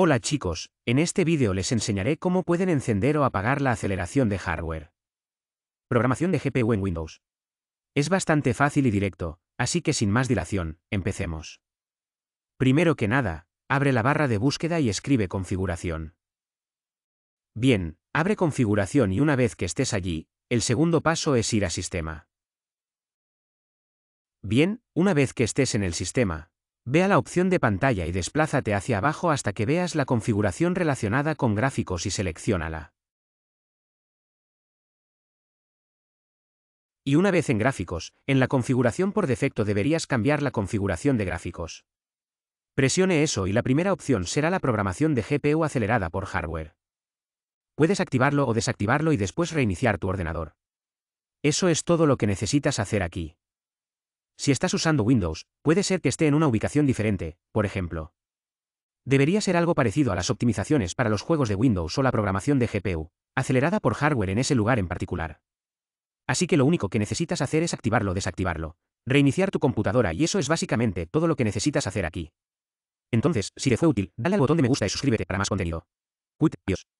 Hola chicos, en este vídeo les enseñaré cómo pueden encender o apagar la aceleración de hardware. Programación de GPU en Windows. Es bastante fácil y directo, así que sin más dilación, empecemos. Primero que nada, abre la barra de búsqueda y escribe configuración. Bien, abre configuración y una vez que estés allí, el segundo paso es ir a sistema. Bien, una vez que estés en el sistema, Ve a la opción de pantalla y desplázate hacia abajo hasta que veas la configuración relacionada con gráficos y seleccionala. Y una vez en gráficos, en la configuración por defecto deberías cambiar la configuración de gráficos. Presione eso y la primera opción será la programación de GPU acelerada por hardware. Puedes activarlo o desactivarlo y después reiniciar tu ordenador. Eso es todo lo que necesitas hacer aquí. Si estás usando Windows, puede ser que esté en una ubicación diferente, por ejemplo. Debería ser algo parecido a las optimizaciones para los juegos de Windows o la programación de GPU, acelerada por hardware en ese lugar en particular. Así que lo único que necesitas hacer es activarlo o desactivarlo, reiniciar tu computadora y eso es básicamente todo lo que necesitas hacer aquí. Entonces, si te fue útil, dale al botón de me gusta y suscríbete para más contenido. Dios.